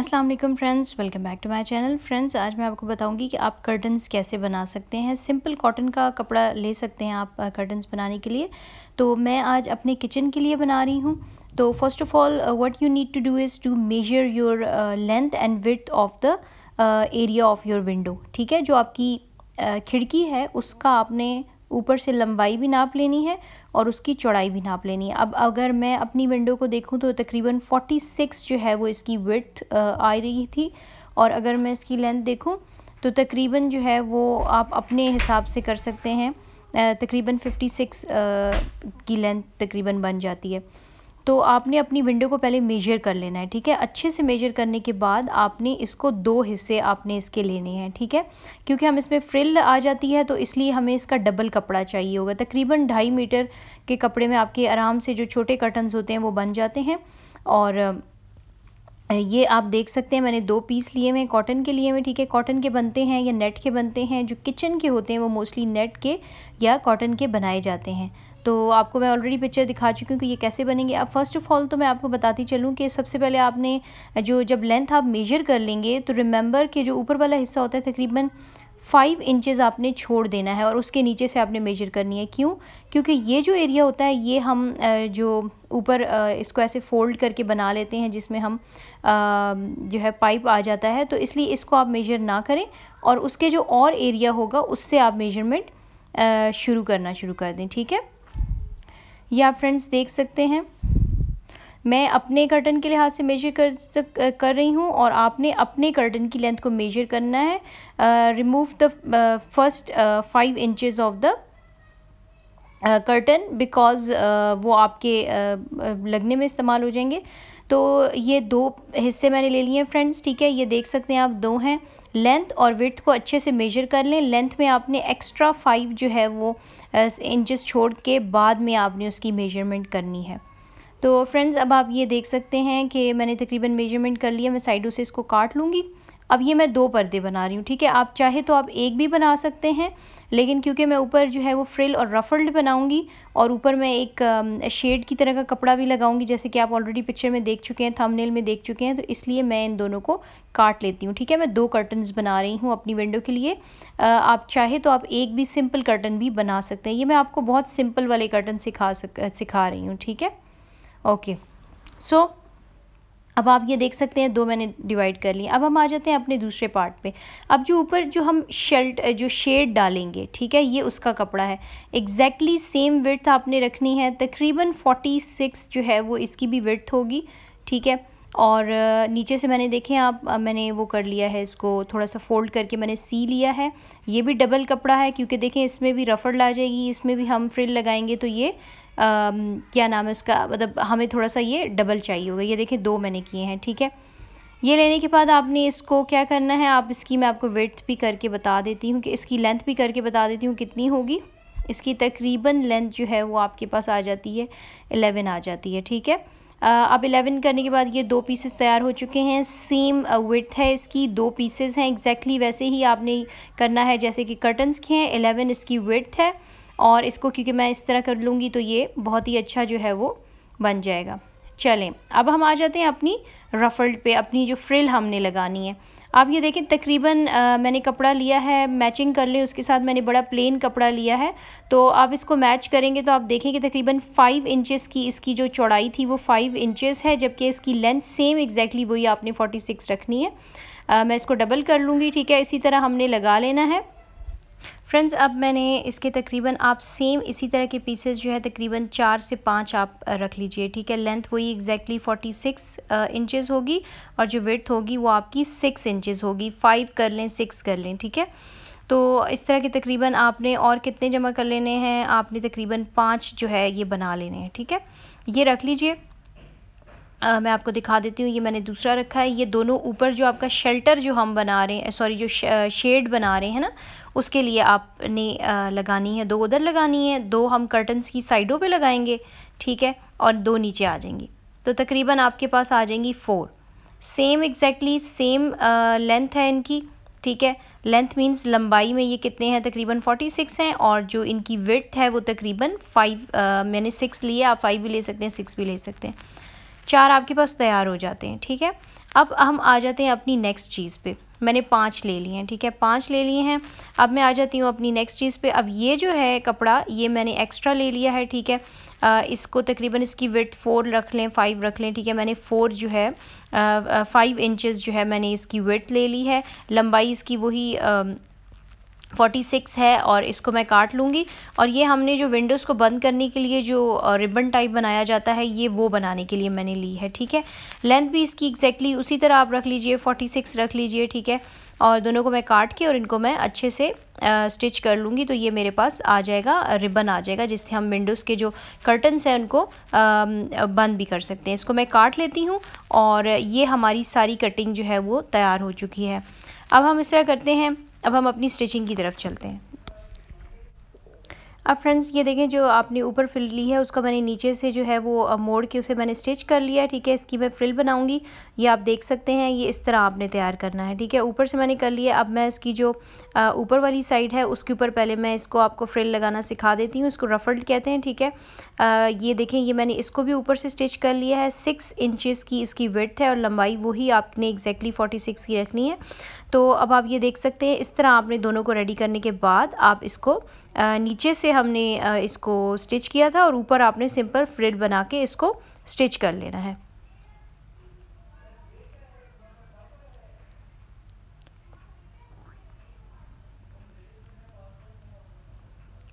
अस्सलाम वालेकुम friends welcome back to my channel friends आज मैं आपको बताऊंगी कि आप कर्टन्स कैसे बना सकते हैं सिंपल कॉटन का कपड़ा ले सकते हैं आप कर्टन्स बनाने के लिए तो मैं आज अपने किचन के लिए बना रही हूँ तो first of all what you need to do is to measure your length and width of the area of your window ठीक है जो आपकी uh, खिड़की है उसका आपने ऊपर से लंबाई भी नाप लेनी है और उसकी चौड़ाई भी नाप लेनी है अब अगर मैं अपनी विंडो को देखूँ तो तकरीबन 46 जो है वो इसकी विथ आ रही थी और अगर मैं इसकी लेंथ देखूँ तो तकरीबन जो है वो आप अपने हिसाब से कर सकते हैं तकरीबन 56 की लेंथ तकरीबन बन जाती है तो आपने अपनी विंडो को पहले मेजर कर लेना है ठीक है अच्छे से मेजर करने के बाद आपने इसको दो हिस्से आपने इसके लेने हैं ठीक है क्योंकि हम इसमें फ्रिल आ जाती है तो इसलिए हमें इसका डबल कपड़ा चाहिए होगा तकरीबन ढाई मीटर के कपड़े में आपके आराम से जो छोटे कर्टन्स होते हैं वो बन जाते हैं और ये आप देख सकते हैं मैंने दो पीस लिए हुए कॉटन के लिए हुए ठीक है कॉटन के बनते हैं या नेट के बनते हैं जो किचन के होते हैं वो मोस्टली नेट के या कॉटन के बनाए जाते हैं तो आपको मैं ऑलरेडी पिक्चर दिखा चुकी हूँ कि ये कैसे बनेंगे अब फर्स्ट ऑफ ऑल तो मैं आपको बताती चलूँ कि सबसे पहले आपने जो जब लेंथ आप मेजर कर लेंगे तो रिमेंबर कि जो ऊपर वाला हिस्सा होता है तकरीबन फाइव इंचज़ आपने छोड़ देना है और उसके नीचे से आपने मेजर करनी है क्यों क्योंकि ये जो एरिया होता है ये हम जो ऊपर इसको ऐसे फोल्ड करके बना लेते हैं जिसमें हम जो है पाइप आ जाता है तो इसलिए इसको आप मेजर ना करें और उसके जो और एरिया होगा उससे आप मेजरमेंट शुरू करना शुरू कर दें ठीक है या फ्रेंड्स देख सकते हैं मैं अपने कर्टन के लिहाज से मेजर कर कर रही हूँ और आपने अपने कर्टन की लेंथ को मेजर करना है remove the first five inches of the curtain because वो आपके uh, लगने में इस्तेमाल हो जाएंगे तो ये दो हिस्से मैंने ले लिए हैं फ्रेंड्स ठीक है ये देख सकते हैं आप दो हैं लेंथ और विथ को अच्छे से मेजर कर लें लेंथ में आपने एक्स्ट्रा फाइव जो है वो इंचज़ छोड़ के बाद में आपने उसकी मेजरमेंट करनी है तो फ्रेंड्स अब आप ये देख सकते हैं कि मैंने तकरीबन मेजरमेंट कर लिया मैं साइडों से इसको काट लूँगी अब ये मैं दो पर्दे बना रही हूँ ठीक है आप चाहे तो आप एक भी बना सकते हैं लेकिन क्योंकि मैं ऊपर जो है वो फ्रिल और रफल्ड बनाऊंगी और ऊपर मैं एक शेड की तरह का कपड़ा भी लगाऊंगी जैसे कि आप ऑलरेडी पिक्चर में देख चुके हैं थंबनेल में देख चुके हैं तो इसलिए मैं इन दोनों को काट लेती हूँ ठीक है मैं दो कर्टन्स बना रही हूँ अपनी विंडो के लिए आप चाहे तो आप एक भी सिंपल कर्टन भी बना सकते हैं ये मैं आपको बहुत सिंपल वाले कर्टन सिखा सक सिखा रही हूँ ठीक है ओके सो अब आप ये देख सकते हैं दो मैंने डिवाइड कर लिए अब हम आ जाते हैं अपने दूसरे पार्ट पे अब जो ऊपर जो हम शर्ट जो शेड डालेंगे ठीक है ये उसका कपड़ा है एग्जैक्टली सेम विर्थ आपने रखनी है तकरीबन फोर्टी सिक्स जो है वो इसकी भी विर्थ होगी ठीक है और नीचे से मैंने देखें आप मैंने वो कर लिया है इसको थोड़ा सा फोल्ड करके मैंने सी लिया है ये भी डबल कपड़ा है क्योंकि देखें इसमें भी रफड़ ला जाएगी इसमें भी हम फ्रिल लगाएंगे तो ये क्या नाम है उसका मतलब हमें थोड़ा सा ये डबल चाहिए होगा ये देखें दो मैंने किए हैं ठीक है ये लेने के बाद आपने इसको क्या करना है आप इसकी मैं आपको विर्थ भी करके बता देती हूँ कि इसकी लेंथ भी करके बता देती हूँ कितनी होगी इसकी तकरीबन लेंथ जो है वो आपके पास आ जाती है एलेवन आ जाती है ठीक है अब एलेवन करने के बाद ये दो पीसेस तैयार हो चुके हैं सेम विथ है इसकी दो पीसेस हैं एग्जैक्टली exactly वैसे ही आपने करना है जैसे कि कर्टन्स के हैं एलेवन इसकी विथ है और इसको क्योंकि मैं इस तरह कर लूँगी तो ये बहुत ही अच्छा जो है वो बन जाएगा चलें अब हम आ जाते हैं अपनी रफल्ड पे अपनी जो फ्रिल हमने लगानी है आप ये देखें तकरीबन मैंने कपड़ा लिया है मैचिंग कर लें उसके साथ मैंने बड़ा प्लेन कपड़ा लिया है तो आप इसको मैच करेंगे तो आप देखेंगे तकरीबन फ़ाइव इंचेस की इसकी जो चौड़ाई थी वो फ़ाइव इंचेस है जबकि इसकी लेंथ सेम एग्जैक्टली वही आपने फ़ोर्टी सिक्स रखनी है आ, मैं इसको डबल कर लूँगी ठीक है इसी तरह हमने लगा लेना है फ्रेंड्स अब मैंने इसके तकरीबन आप सेम इसी तरह के पीसेस जो है तकरीबन चार से पाँच आप रख लीजिए ठीक है लेंथ वही एग्जैक्टली फोर्टी सिक्स इंचज़ होगी और जो विथ होगी वो आपकी सिक्स इंचज़ होगी फाइव कर लें सिक्स कर लें ठीक है तो इस तरह के तकरीबन आपने और कितने जमा कर लेने हैं आपने तकरीबन पाँच जो है ये बना लेने हैं ठीक है ये रख लीजिए आ, मैं आपको दिखा देती हूँ ये मैंने दूसरा रखा है ये दोनों ऊपर जो आपका शेल्टर जो हम बना रहे हैं सॉरी जो शेड बना रहे हैं ना उसके लिए आपने आ, लगानी है दो उधर लगानी है दो हम कर्टन्स की साइडों पे लगाएंगे ठीक है और दो नीचे आ जाएंगी तो तकरीबन आपके पास आ जाएंगी four same exactly same length है इनकी ठीक है लेंथ मीन्स लंबाई में ये कितने हैं तकरीबन फोर्टी सिक्स हैं और जो इनकी विथ है वो तकरीबन फाइव मैंने सिक्स लिया आप फाइव भी ले सकते हैं सिक्स भी ले सकते हैं चार आपके पास तैयार हो जाते हैं ठीक है अब हम आ जाते हैं अपनी नेक्स्ट चीज़ पे मैंने पाँच ले लिए हैं ठीक है पाँच ले लिए हैं अब मैं आ जाती हूँ अपनी नेक्स्ट चीज़ पे अब ये जो है कपड़ा ये मैंने एक्स्ट्रा ले लिया है ठीक है आ, इसको तकरीबन इसकी विथ फ़ोर रख लें फ़ाइव रख लें ठीक है मैंने फ़ोर जो है फ़ाइव इंचज़ जो है मैंने इसकी विथ ले ली है लंबाई इसकी वही 46 सिक्स है और इसको मैं काट लूँगी और ये हमने जो विंडोज़ को बंद करने के लिए जो रिबन टाइप बनाया जाता है ये वो बनाने के लिए मैंने ली है ठीक है लेंथ भी इसकी एग्जैक्टली exactly उसी तरह आप रख लीजिए फोर्टी सिक्स रख लीजिए ठीक है और दोनों को मैं काट के और इनको मैं अच्छे से आ, स्टिच कर लूँगी तो ये मेरे पास आ जाएगा रिबन आ जाएगा जिससे हम विंडोज़ के जो कर्टन्स हैं उनको आ, बंद भी कर सकते हैं इसको मैं काट लेती हूँ और ये हमारी सारी कटिंग जो है वो तैयार हो चुकी है अब हम इस तरह करते हैं अब हम अपनी स्टिचिंग की तरफ चलते हैं अब फ्रेंड्स ये देखें जो आपने ऊपर फिल ली है उसका मैंने नीचे से जो है वो मोड़ के उसे मैंने स्टिच कर लिया है ठीक है इसकी मैं फ्रिल बनाऊंगी ये आप देख सकते हैं ये इस तरह आपने तैयार करना है ठीक है ऊपर से मैंने कर लिया अब मैं इसकी जो ऊपर वाली साइड है उसके ऊपर पहले मैं इसको आपको फ्रिल लगाना सिखा देती हूँ इसको रफल्ड कहते हैं ठीक है आ, ये देखें ये मैंने इसको भी ऊपर से स्टिच कर लिया है सिक्स इंचज़ की इसकी विथ है और लंबाई वही आपने एग्जैक्टली फोर्टी सिक्स की रखनी है तो अब आप ये देख सकते हैं इस तरह आपने दोनों को रेडी करने के बाद आप इसको नीचे से हमने इसको स्टिच किया था और ऊपर आपने सिंपल फ्रिड बना के इसको स्टिच कर लेना है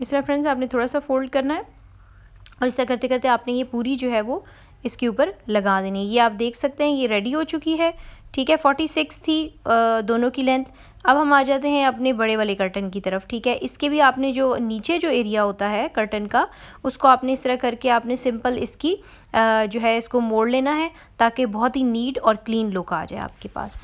इस तरह फ्रेंड्स आपने थोड़ा सा फोल्ड करना है और इस तरह करते करते आपने ये पूरी जो है वो इसके ऊपर लगा देनी है ये आप देख सकते हैं ये रेडी हो चुकी है ठीक है फोर्टी सिक्स थी दोनों की लेंथ अब हम आ जाते हैं अपने बड़े वाले कर्टन की तरफ ठीक है इसके भी आपने जो नीचे जो एरिया होता है कर्टन का उसको आपने इस तरह करके आपने सिंपल इसकी जो है इसको मोड़ लेना है ताकि बहुत ही नीट और क्लीन लुक आ जाए आपके पास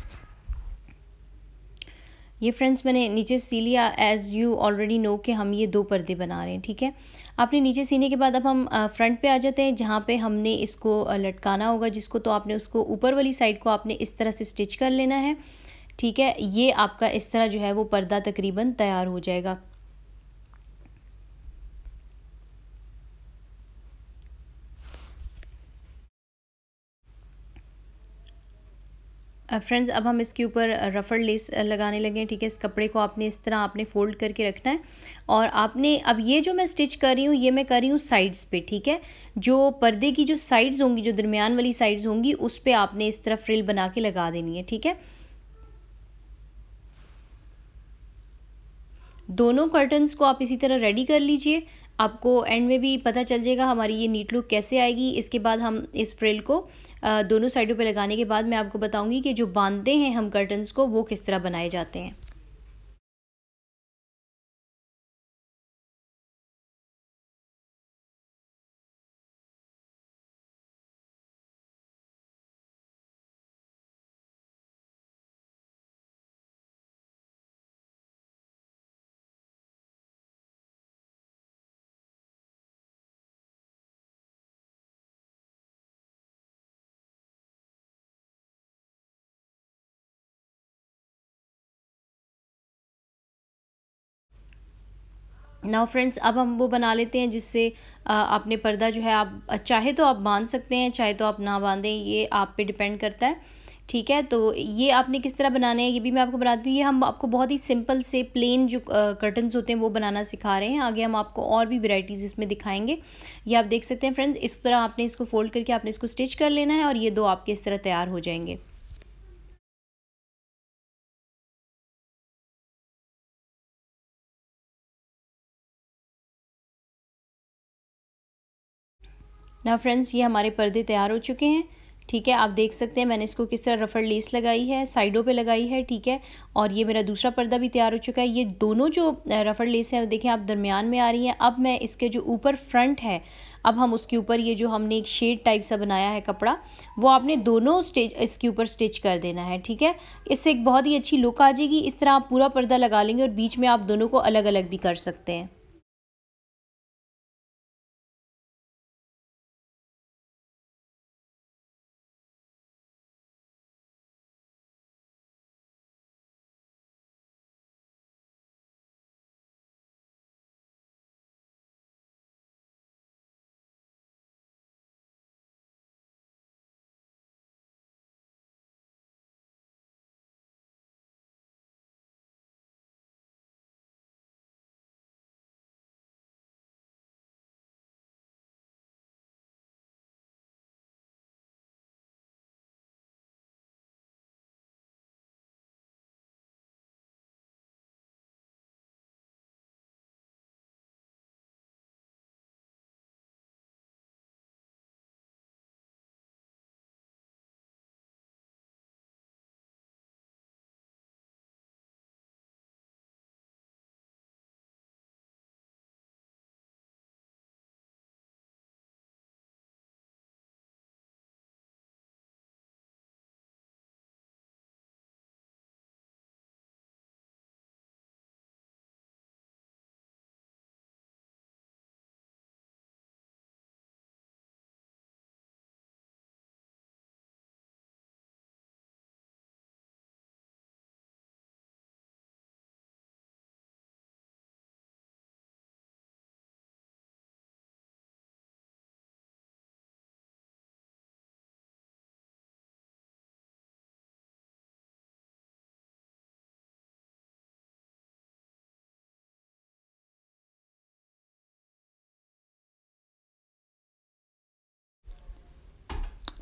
ये फ्रेंड्स मैंने नीचे सी लिया एज़ यू ऑलरेडी नो कि हम ये दो पर्दे बना रहे हैं ठीक है आपने नीचे सीने के बाद अब हम फ्रंट पे आ जाते हैं जहाँ पे हमने इसको लटकाना होगा जिसको तो आपने उसको ऊपर वाली साइड को आपने इस तरह से स्टिच कर लेना है ठीक है ये आपका इस तरह जो है वो पर्दा तकरीबन तैयार हो जाएगा फ्रेंड्स अब हम इसके ऊपर रफड़ लेस लगाने लगे हैं ठीक है इस कपड़े को आपने इस तरह आपने फ़ोल्ड करके रखना है और आपने अब ये जो मैं स्टिच कर रही हूँ ये मैं कर रही हूँ साइड्स पे ठीक है जो पर्दे की जो साइड्स होंगी जो दरमियान वाली साइड्स होंगी उस पर आपने इस तरह फ्रिल बना के लगा देनी है ठीक है दोनों कर्टन्स को आप इसी तरह रेडी कर लीजिए आपको एंड में भी पता चल जाएगा हमारी ये नीट लुक कैसे आएगी इसके बाद हम इस फ्रिल को दोनों साइडों पे लगाने के बाद मैं आपको बताऊंगी कि जो बांधते हैं हम कर्टन्स को वो किस तरह बनाए जाते हैं नाउ फ्रेंड्स अब हम वो बना लेते हैं जिससे आपने पर्दा जो है आप चाहे तो आप बांध सकते हैं चाहे तो आप ना बांधें ये आप पे डिपेंड करता है ठीक है तो ये आपने किस तरह बनाने हैं ये भी मैं आपको बनाती हूँ ये हम आपको बहुत ही सिंपल से प्लेन जो कर्टन्स होते हैं वो बनाना सिखा रहे हैं आगे हम आपको और भी वैराइटीज़ इसमें दिखाएंगे ये आप देख सकते हैं फ्रेंड्स इस तरह आपने इसको फोल्ड करके आपने इसको स्टिच कर लेना है और ये दो आपके इस तरह तैयार हो जाएंगे ना फ्रेंड्स ये हमारे पर्दे तैयार हो चुके हैं ठीक है आप देख सकते हैं मैंने इसको किस तरह रफर लेस लगाई है साइडों पे लगाई है ठीक है और ये मेरा दूसरा पर्दा भी तैयार हो चुका है ये दोनों जो रफर लेस है देखें आप दरमियान में आ रही हैं अब मैं इसके जो ऊपर फ्रंट है अब हम उसके ऊपर ये जो हमने एक शेड टाइप सा बनाया है कपड़ा वो आपने दोनों स्टेज इसके ऊपर स्टिच कर देना है ठीक है इससे एक बहुत ही अच्छी लुक आ जाएगी इस तरह आप पूरा पर्दा लगा लेंगे और बीच में आप दोनों को अलग अलग भी कर सकते हैं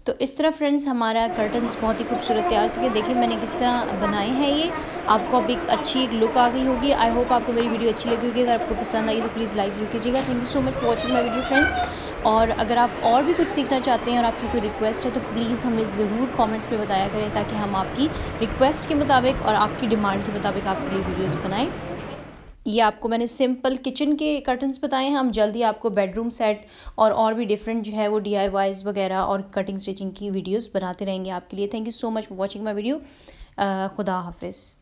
तो इस तरह फ्रेंड्स हमारा कर्टन्स बहुत ही खूबसूरत तैयार हो गया देखिए मैंने किस तरह बनाए हैं ये आपको अब एक अच्छी एक लुक आ गई होगी आई होप आपको मेरी वीडियो अच्छी लगी होगी अगर आपको पसंद आई तो प्लीज़ लाइक जरूर कीजिएगा thank you so much for watching my video friends और अगर आप और भी कुछ सीखना चाहते हैं और आपकी कोई रिक्वेस्ट है तो प्लीज़ हमें ज़रूर कॉमेंट्स में बताया करें ताकि हम आपकी रिक्वेस्ट के मुताबिक और आपकी डिमांड के मुताबिक आपके लिए वीडियोज़ बनाएँ ये आपको मैंने सिंपल किचन के कर्टन्स बताए हैं हम जल्दी आपको बेडरूम सेट और और भी डिफरेंट जो है वो डी वगैरह और कटिंग स्टिचिंग की वीडियोस बनाते रहेंगे आपके लिए thank you so much for watching my video खुदा हाफिज़